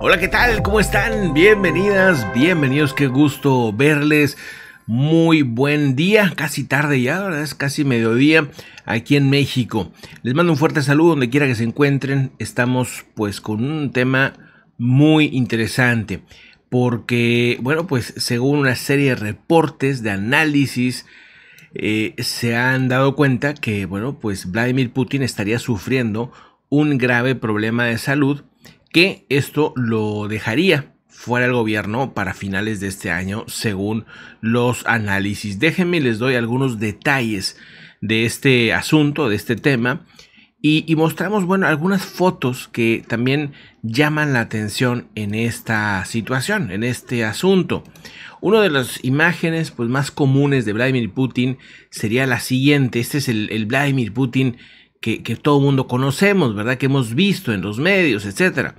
Hola, ¿qué tal? ¿Cómo están? Bienvenidas, bienvenidos, qué gusto verles muy buen día, casi tarde ya, ¿verdad? es casi mediodía aquí en México. Les mando un fuerte saludo donde quiera que se encuentren. Estamos pues con un tema muy interesante porque, bueno, pues según una serie de reportes, de análisis, eh, se han dado cuenta que, bueno, pues Vladimir Putin estaría sufriendo un grave problema de salud que esto lo dejaría fuera el gobierno para finales de este año, según los análisis. Déjenme les doy algunos detalles de este asunto, de este tema. Y, mostramos, bueno, algunas fotos que también llaman la atención en esta situación, en este asunto. Una de las imágenes pues, más comunes de Vladimir Putin sería la siguiente. Este es el, Vladimir Putin que, todo el mundo conocemos, ¿verdad? Que hemos visto en los medios, etcétera.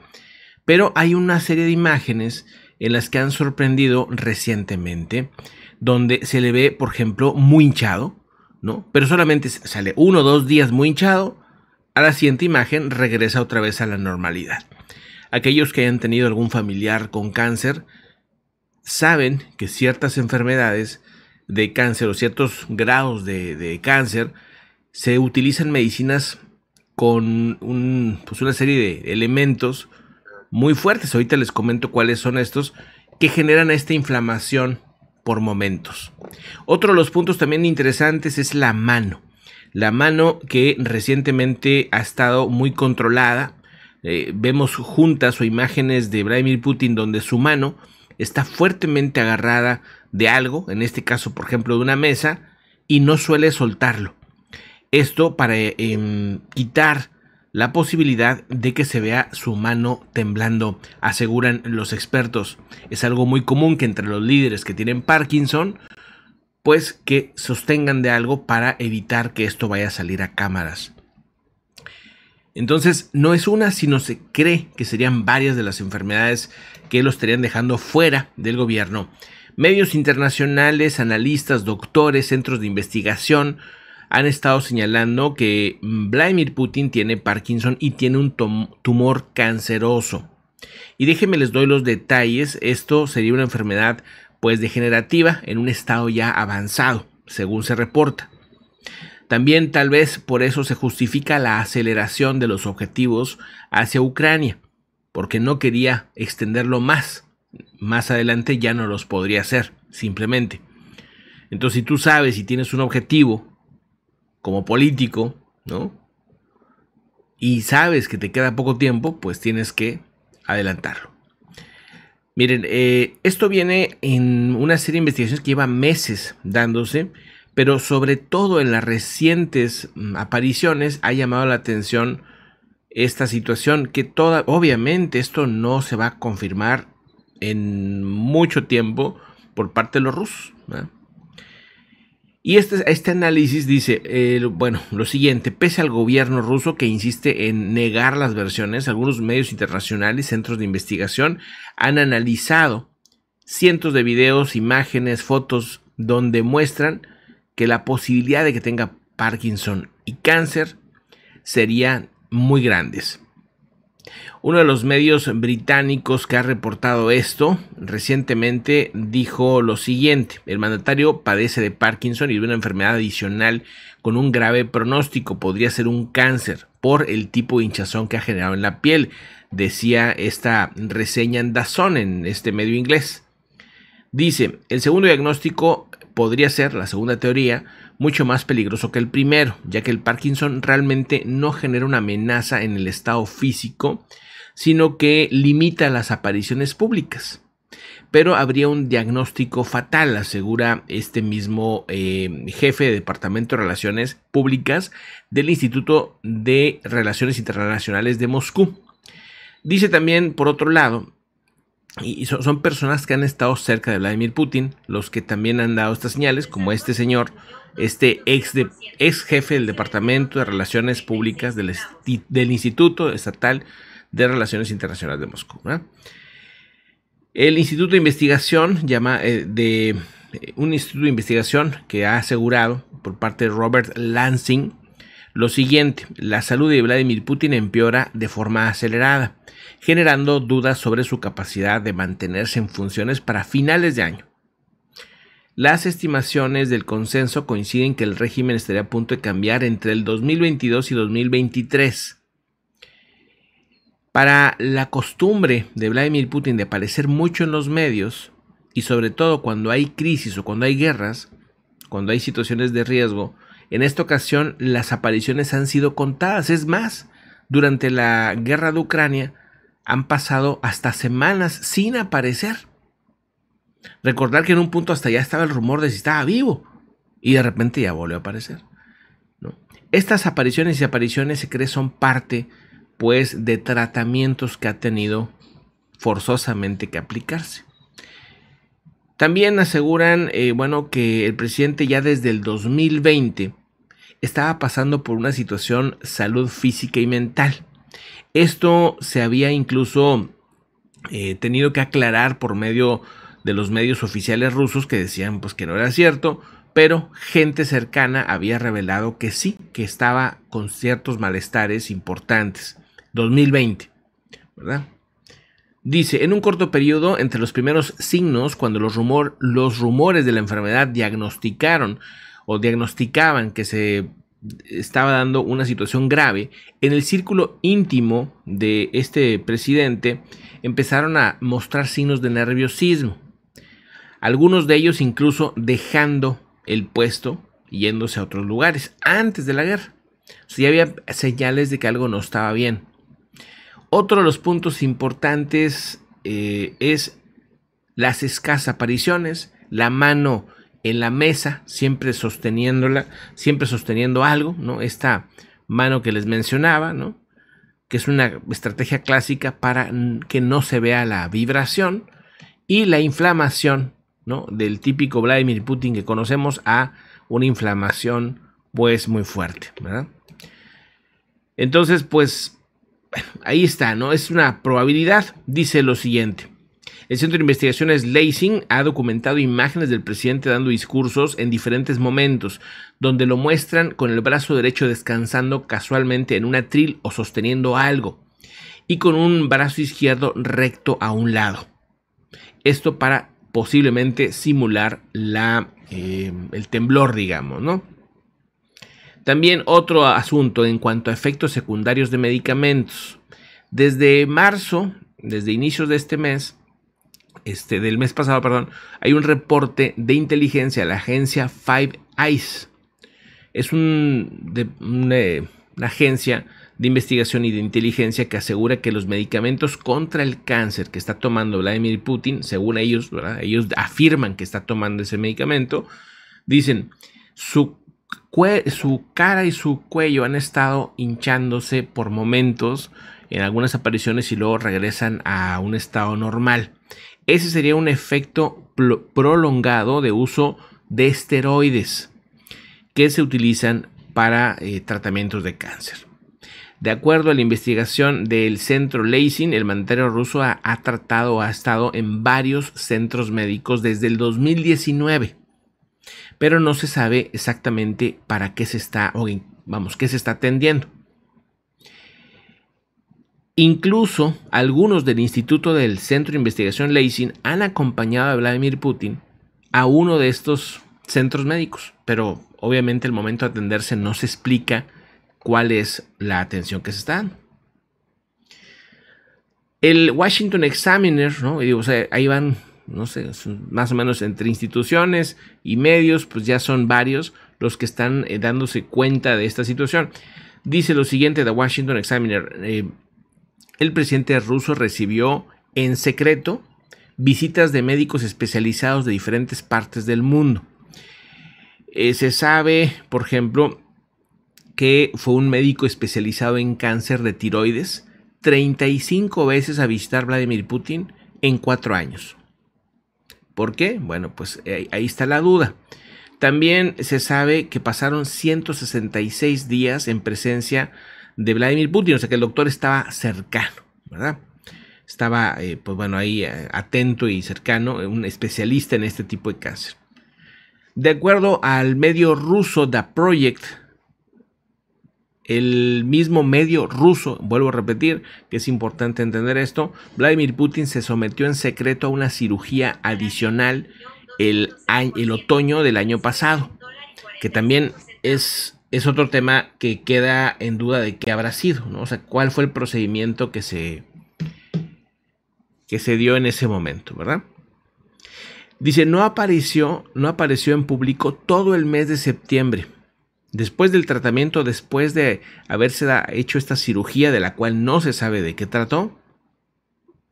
Pero hay una serie de imágenes en las que han sorprendido recientemente, donde se le ve, por ejemplo, muy hinchado, ¿no? Pero solamente sale uno o dos días muy hinchado, a la siguiente imagen regresa otra vez a la normalidad. Aquellos que hayan tenido algún familiar con cáncer saben que ciertas enfermedades de cáncer o ciertos grados de, cáncer se utilizan medicinas con pues, una serie de elementos muy fuertes. Ahorita les comento cuáles son estos que generan esta inflamación por momentos. Otro de los puntos también interesantes es la mano. La mano que recientemente ha estado muy controlada. Eh, vemos juntas o imágenes de Vladimir Putin donde su mano está fuertemente agarrada de algo, en este caso por ejemplo de una mesa, y no suele soltarlo. Esto para em, quitar la posibilidad de que se vea su mano temblando, aseguran los expertos. Es algo muy común que entre los líderes que tienen Parkinson, pues que sostengan de algo para evitar que esto vaya a salir a cámaras. Entonces, no es una, sino se cree que serían varias de las enfermedades que los estarían dejando fuera del gobierno. Medios internacionales, analistas, doctores, centros de investigación, han estado señalando que Vladimir Putin tiene Parkinson y tiene un tumor canceroso. Y déjenme les doy los detalles, esto sería una enfermedad pues degenerativa en un estado ya avanzado, según se reporta. También tal vez por eso se justifica la aceleración de los objetivos hacia Ucrania, porque no quería extenderlo más. Más adelante ya no los podría hacer, simplemente. Entonces si tú sabes y tienes un objetivo como político, ¿no? Y sabes que te queda poco tiempo, pues tienes que adelantarlo. Miren, eh, esto viene en una serie de investigaciones que lleva meses dándose, pero sobre todo en las recientes mm, apariciones ha llamado la atención esta situación que toda, obviamente esto no se va a confirmar en mucho tiempo por parte de los rusos. ¿no? Y este, este, análisis dice, bueno, lo siguiente, pese al gobierno ruso que insiste en negar las versiones, algunos medios internacionales, centros de investigación, han analizado cientos de videos, imágenes, fotos donde muestran que la posibilidad de que tenga Parkinson y cáncer serían muy grandes. Uno de los medios británicos que ha reportado esto recientemente dijo lo siguiente, el mandatario padece de Parkinson y de una enfermedad adicional con un grave pronóstico, podría ser un cáncer por el tipo de hinchazón que ha generado en la piel, decía esta reseña en Dazón en este medio inglés. Dice, el segundo diagnóstico podría ser, la segunda teoría, mucho más peligroso que el primero, ya que el Parkinson realmente no genera una amenaza en el estado físico, sino que limita las apariciones públicas. Pero habría un diagnóstico fatal, asegura este mismo eh, jefe de Departamento de Relaciones Públicas del Instituto de Relaciones Internacionales de Moscú. Dice también, por otro lado, y son, personas que han estado cerca de Vladimir Putin, los que también han dado estas señales, como este señor, este ex, ex jefe del Departamento de Relaciones Públicas del, del Instituto Estatal de Relaciones Internacionales de Moscú. El Instituto de Investigación llama, eh, de eh, un instituto de investigación que ha asegurado por parte de Robert Lansing lo siguiente, la salud de Vladimir Putin empeora de forma acelerada, generando dudas sobre su capacidad de mantenerse en funciones para finales de año. Las estimaciones del consenso coinciden que el régimen estaría a punto de cambiar entre el 2022 y 2023. Para la costumbre de Vladimir Putin de aparecer mucho en los medios, y sobre todo cuando hay crisis o cuando hay guerras, cuando hay situaciones de riesgo, en esta ocasión las apariciones han sido contadas. Es más, durante la guerra de Ucrania han pasado hasta semanas sin aparecer. Recordar que en un punto hasta ya estaba el rumor de si estaba vivo y de repente ya volvió a aparecer. Estas apariciones y apariciones se cree son parte pues de tratamientos que ha tenido forzosamente que aplicarse. También aseguran, eh, bueno, que el presidente ya desde el 2020 estaba pasando por una situación salud física y mental. Esto se había incluso eh, tenido que aclarar por medio de los medios oficiales rusos que decían pues que no era cierto, pero gente cercana había revelado que sí, que estaba con ciertos malestares importantes. 2020, ¿verdad? Dice, en un corto periodo, entre los primeros signos, cuando los, los rumores de la enfermedad diagnosticaron o diagnosticaban que se estaba dando una situación grave, en el círculo íntimo de este presidente empezaron a mostrar signos de nerviosismo. Algunos de ellos incluso dejando el puesto y yéndose a otros lugares antes de la guerra. O ya había señales de que algo no estaba bien. Otro de los puntos importantes eh, es las escasas apariciones, la mano en la mesa, siempre sosteniéndola, siempre sosteniendo algo, ¿no? Esta mano que les mencionaba, ¿no? Que es una estrategia clásica para que no se vea la vibración y la inflamación, ¿no? Del típico Vladimir Putin que conocemos a una inflamación pues muy fuerte, ¿verdad? Entonces, pues ahí está, ¿no? Es una probabilidad. Dice lo siguiente. El Centro de Investigaciones lacing ha documentado imágenes del presidente dando discursos en diferentes momentos, donde lo muestran con el brazo derecho descansando casualmente en un atril o sosteniendo algo, y con un brazo izquierdo recto a un lado. Esto para posiblemente simular la, eh, el temblor, digamos, ¿no? También otro asunto en cuanto a efectos secundarios de medicamentos. Desde marzo, desde inicios de este mes, este, del mes pasado, perdón, hay un reporte de inteligencia a la agencia Five Eyes. Es un, una, eh, una agencia de investigación y de inteligencia que asegura que los medicamentos contra el cáncer que está tomando Vladimir Putin, según ellos, ¿verdad? ellos afirman que está tomando ese medicamento, dicen su su cara y su cuello han estado hinchándose por momentos en algunas apariciones y luego regresan a un estado normal. Ese sería un efecto prolongado de uso de esteroides que se utilizan para eh, tratamientos de cáncer. De acuerdo a la investigación del centro Leising, el mandatario ruso ha, tratado ha estado en varios centros médicos desde el 2019 pero no se sabe exactamente para qué se está, o vamos, qué se está atendiendo. Incluso algunos del Instituto del Centro de Investigación Leising han acompañado a Vladimir Putin a uno de estos centros médicos, pero obviamente el momento de atenderse no se explica cuál es la atención que se está dando. El Washington Examiner, ¿no? ahí van no sé, más o menos entre instituciones y medios, pues ya son varios los que están eh, dándose cuenta de esta situación. Dice lo siguiente de Washington Examiner, eh, el presidente ruso recibió en secreto visitas de médicos especializados de diferentes partes del mundo. Eh, se sabe, por ejemplo, que fue un médico especializado en cáncer de tiroides 35 veces a visitar Vladimir Putin en cuatro años. ¿Por qué? Bueno, pues eh, ahí está la duda. También se sabe que pasaron 166 días en presencia de Vladimir Putin, o sea que el doctor estaba cercano, ¿verdad? Estaba, eh, pues bueno, ahí eh, atento y cercano, un especialista en este tipo de cáncer. De acuerdo al medio ruso The Project, el mismo medio ruso, vuelvo a repetir que es importante entender esto, Vladimir Putin se sometió en secreto a una cirugía adicional el, otoño del año pasado, que también es, es otro tema que queda en duda de qué habrá sido, ¿no? o sea, cuál fue el procedimiento que se, que se dio en ese momento, ¿verdad? Dice, no apareció, no apareció en público todo el mes de septiembre Después del tratamiento, después de haberse hecho esta cirugía de la cual no se sabe de qué trató,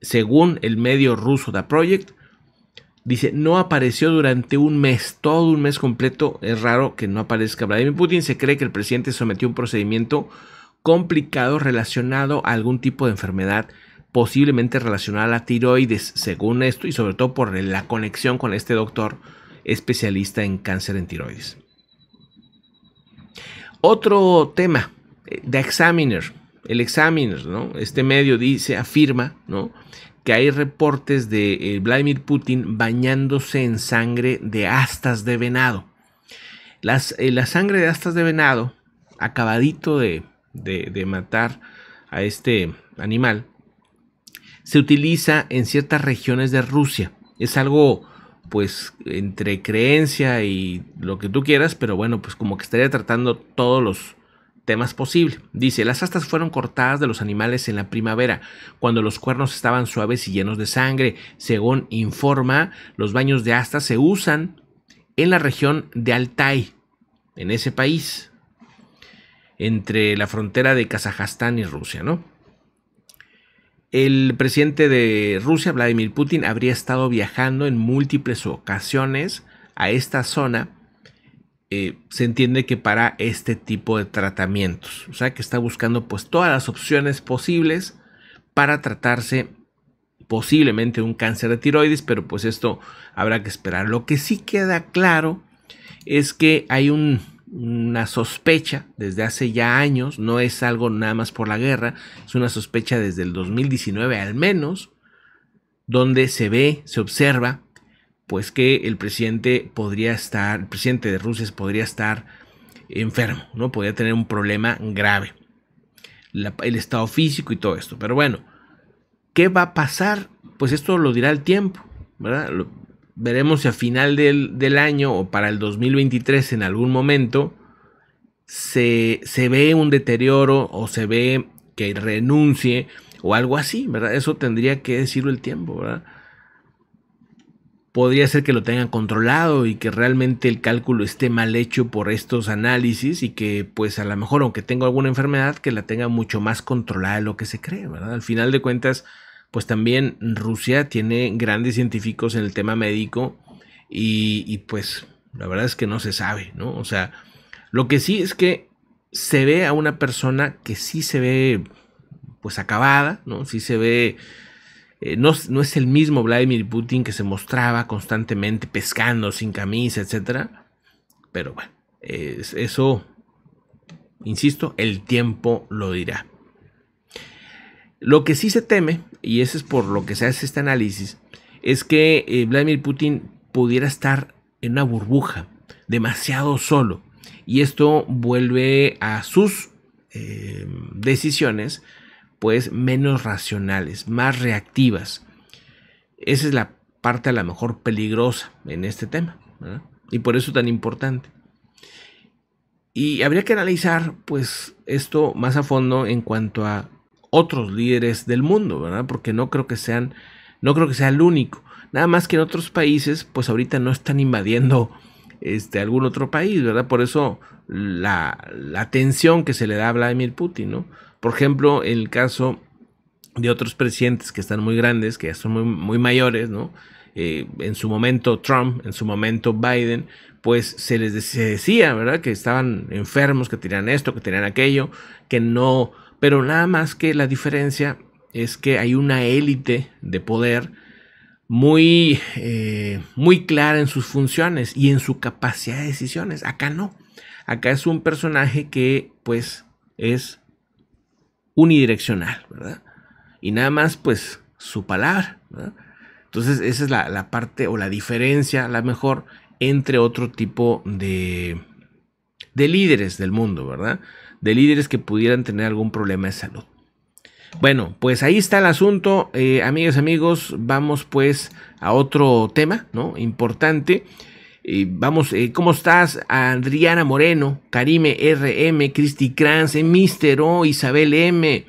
según el medio ruso The Project, dice, no apareció durante un mes, todo un mes completo, es raro que no aparezca Vladimir Putin, se cree que el presidente sometió un procedimiento complicado relacionado a algún tipo de enfermedad posiblemente relacionada a la tiroides, según esto, y sobre todo por la conexión con este doctor especialista en cáncer en tiroides. Otro tema, The eh, Examiner. El Examiner, ¿no? Este medio dice, afirma, ¿no? que hay reportes de eh, Vladimir Putin bañándose en sangre de astas de venado. Las, eh, la sangre de astas de venado, acabadito de, de, matar a este animal, se utiliza en ciertas regiones de Rusia. Es algo pues entre creencia y lo que tú quieras, pero bueno, pues como que estaría tratando todos los temas posibles, Dice, las astas fueron cortadas de los animales en la primavera, cuando los cuernos estaban suaves y llenos de sangre. Según informa, los baños de astas se usan en la región de Altai, en ese país, entre la frontera de Kazajstán y Rusia, ¿no? El presidente de Rusia, Vladimir Putin, habría estado viajando en múltiples ocasiones a esta zona. Eh, se entiende que para este tipo de tratamientos. O sea que está buscando pues todas las opciones posibles para tratarse posiblemente un cáncer de tiroides, pero pues esto habrá que esperar. Lo que sí queda claro es que hay un una sospecha desde hace ya años, no es algo nada más por la guerra, es una sospecha desde el 2019 al menos, donde se ve, se observa, pues que el presidente podría estar, el presidente de Rusia podría estar enfermo, ¿no? Podría tener un problema grave. el estado físico y todo esto. Pero bueno, ¿qué va a pasar? Pues esto lo dirá el tiempo, ¿verdad? veremos si a final del, año o para el 2023 en algún momento se, se, ve un deterioro o se ve que renuncie o algo así, ¿verdad? Eso tendría que decirlo el tiempo, ¿verdad? Podría ser que lo tengan controlado y que realmente el cálculo esté mal hecho por estos análisis y que pues a lo mejor aunque tenga alguna enfermedad que la tenga mucho más controlada de lo que se cree, ¿verdad? Al final de cuentas, pues también Rusia tiene grandes científicos en el tema médico y, pues la verdad es que no se sabe, ¿no? O sea, lo que sí es que se ve a una persona que sí se ve pues acabada, ¿no? Sí se ve... Eh, no, es el mismo Vladimir Putin que se mostraba constantemente pescando sin camisa, etc. Pero bueno, eso, insisto, el tiempo lo dirá. Lo que sí se teme, y ese es por lo que se hace este análisis, es que eh, Vladimir Putin pudiera estar en una burbuja, demasiado solo. Y esto vuelve a sus eh, decisiones pues menos racionales, más reactivas. Esa es la parte a lo mejor peligrosa en este tema. Y por eso tan importante. Y habría que analizar pues esto más a fondo en cuanto a otros líderes del mundo, ¿verdad? Porque no creo que sean, no creo que sea el único. Nada más que en otros países, pues ahorita no están invadiendo este, algún otro país, ¿verdad? Por eso la, la atención que se le da a Vladimir Putin, ¿no? Por ejemplo, en el caso de otros presidentes que están muy grandes, que ya son muy, mayores, ¿no? Eh, en su momento Trump, en su momento Biden, pues se les decía, ¿verdad? Que estaban enfermos, que tenían esto, que tenían aquello, que no pero nada más que la diferencia es que hay una élite de poder muy, eh, muy clara en sus funciones y en su capacidad de decisiones. Acá no. Acá es un personaje que pues es unidireccional, ¿verdad? Y nada más pues su palabra, Entonces esa es la, parte o la diferencia, la mejor, entre otro tipo de, de líderes del mundo, ¿verdad? de líderes que pudieran tener algún problema de salud. Bueno, pues ahí está el asunto, eh, Amigos, amigos, vamos pues a otro tema, ¿no? Importante. Eh, vamos, eh, ¿cómo estás? Adriana Moreno, Karime RM, Cristi Kranz, Mister O, Isabel M.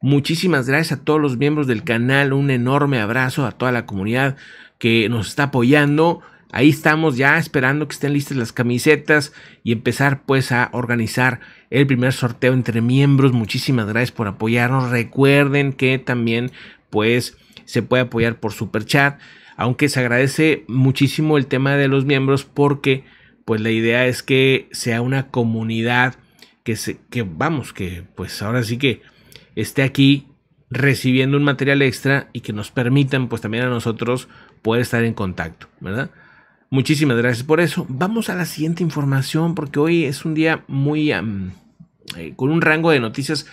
Muchísimas gracias a todos los miembros del canal, un enorme abrazo a toda la comunidad que nos está apoyando. Ahí estamos ya esperando que estén listas las camisetas y empezar pues a organizar el primer sorteo entre miembros. Muchísimas gracias por apoyarnos. Recuerden que también pues se puede apoyar por super chat, aunque se agradece muchísimo el tema de los miembros porque pues la idea es que sea una comunidad que se que vamos que pues ahora sí que esté aquí recibiendo un material extra y que nos permitan pues también a nosotros poder estar en contacto, ¿verdad? Muchísimas gracias por eso. Vamos a la siguiente información porque hoy es un día muy... Eh, con un rango de noticias